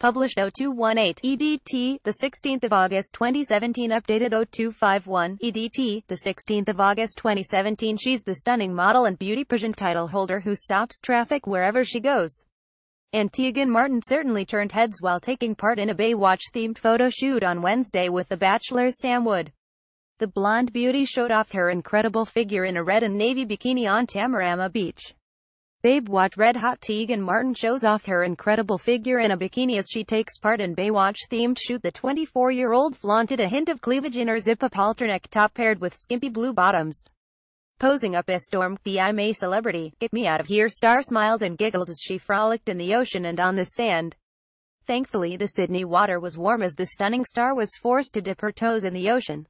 published 0218 EDT, the 16th of August 2017, updated 0251 EDT, the 16th of August 2017. She's the stunning model and beauty pageant title holder who stops traffic wherever she goes. And Tegan Martin certainly turned heads while taking part in a Baywatch-themed photo shoot on Wednesday with The Bachelor's Sam Wood. The blonde beauty showed off her incredible figure in a red and navy bikini on Tamarama Beach. Babe Watch Red Hot Tegan Martin shows off her incredible figure in a bikini as she takes part in Baywatch-themed shoot. The 24-year-old flaunted a hint of cleavage in her zip-up halterneck top paired with skimpy blue bottoms. Posing up as Storm, the I'm a celebrity, get me out of here star smiled and giggled as she frolicked in the ocean and on the sand. Thankfully the Sydney water was warm as the stunning star was forced to dip her toes in the ocean.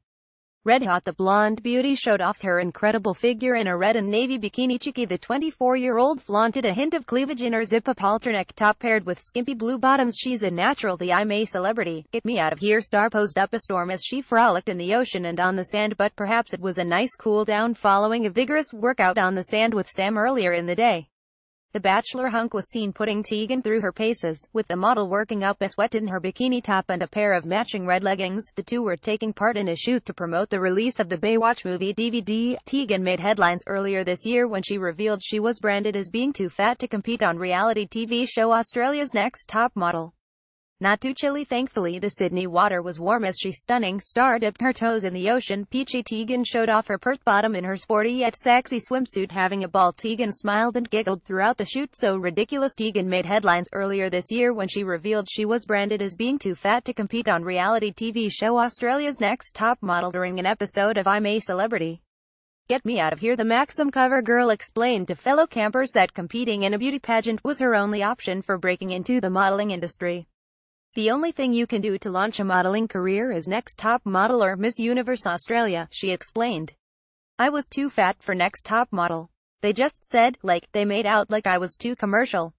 Red Hot the blonde beauty showed off her incredible figure in a red and navy bikini Chiki the 24-year-old flaunted a hint of cleavage in her zip-up halterneck top paired with skimpy blue bottoms she's a natural the I'm a celebrity, get me out of here star posed up a storm as she frolicked in the ocean and on the sand but perhaps it was a nice cool down following a vigorous workout on the sand with Sam earlier in the day. The bachelor hunk was seen putting Tegan through her paces, with the model working up a sweat in her bikini top and a pair of matching red leggings. The two were taking part in a shoot to promote the release of the Baywatch movie DVD. Tegan made headlines earlier this year when she revealed she was branded as being too fat to compete on reality TV show Australia's Next Top Model. Not too chilly thankfully the Sydney water was warm as she stunning star dipped her toes in the ocean. Peachy Tegan showed off her pert bottom in her sporty yet sexy swimsuit having a ball. Tegan smiled and giggled throughout the shoot so ridiculous Tegan made headlines earlier this year when she revealed she was branded as being too fat to compete on reality TV show Australia's Next Top Model during an episode of I'm a Celebrity. Get me out of here the Maxim cover girl explained to fellow campers that competing in a beauty pageant was her only option for breaking into the modeling industry. The only thing you can do to launch a modeling career is Next Top Model or Miss Universe Australia, she explained. I was too fat for Next Top Model. They just said, like, they made out like I was too commercial.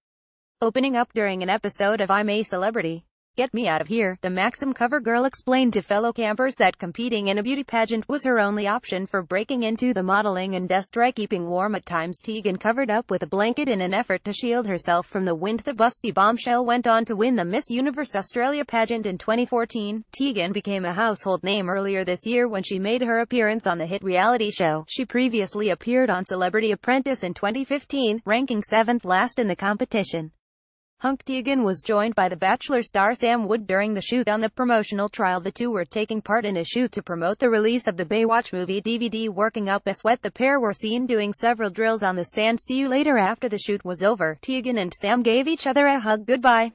Opening up during an episode of I'm a Celebrity. Get me out of here, the Maxim cover girl explained to fellow campers that competing in a beauty pageant was her only option for breaking into the modeling industry keeping warm at times Tegan covered up with a blanket in an effort to shield herself from the wind the busty bombshell went on to win the Miss Universe Australia pageant in 2014. Tegan became a household name earlier this year when she made her appearance on the hit reality show. She previously appeared on Celebrity Apprentice in 2015, ranking 7th last in the competition. Hunk Deegan was joined by The Bachelor star Sam Wood during the shoot on the promotional trial. The two were taking part in a shoot to promote the release of the Baywatch movie DVD Working Up a Sweat. The pair were seen doing several drills on the sand. See you later after the shoot was over. Teagan and Sam gave each other a hug goodbye.